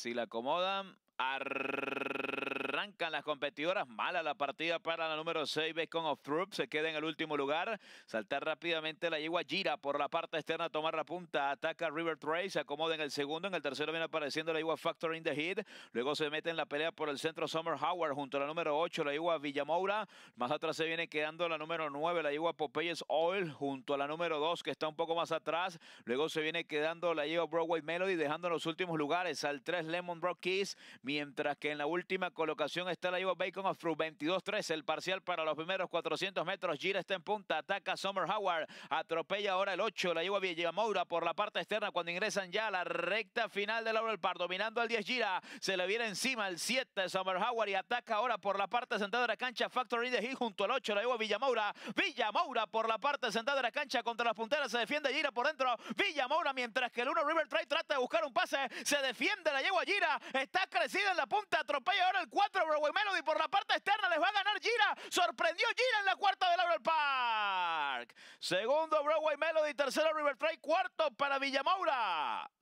Si la acomodan, Arrancan las competidoras. Mala la partida para la número 6, Bacon of Troop. Se queda en el último lugar. Saltar rápidamente la yegua Gira por la parte externa a tomar la punta. Ataca River Trace. Se acomoda en el segundo. En el tercero viene apareciendo la Igua Factor in the Heat. Luego se mete en la pelea por el centro Summer Howard junto a la número 8, la Igua Villamoura. Más atrás se viene quedando la número 9, la Igua Popeyes Oil junto a la número 2 que está un poco más atrás. Luego se viene quedando la Igua Broadway Melody dejando en los últimos lugares al 3 Lemon Rock Kiss. Mientras que en la última colocación está la Ivo Bacon of 22-3. El parcial para los primeros 400 metros. Gira está en punta. Ataca Summer Howard. Atropella ahora el 8. La yegua Villamoura por la parte externa cuando ingresan ya a la recta final de Laurel Par Dominando al 10 Gira. Se le viene encima el 7 Summer Howard y ataca ahora por la parte sentada de la cancha Factory de Hill junto al 8. La yegua Villamoura. Villamoura por la parte sentada de la cancha contra las punteras. Se defiende Gira por dentro. Villamoura mientras que el 1 River Trade trata de buscar un pase. Se defiende la yegua Gira. Está crecida en la punta. Atropella ahora el 4. Broway Broadway Melody por la parte externa. Les va a ganar Gira. Sorprendió Gira en la cuarta de Laurel Park. Segundo Broadway Melody, tercero River Trail cuarto para Villamoura.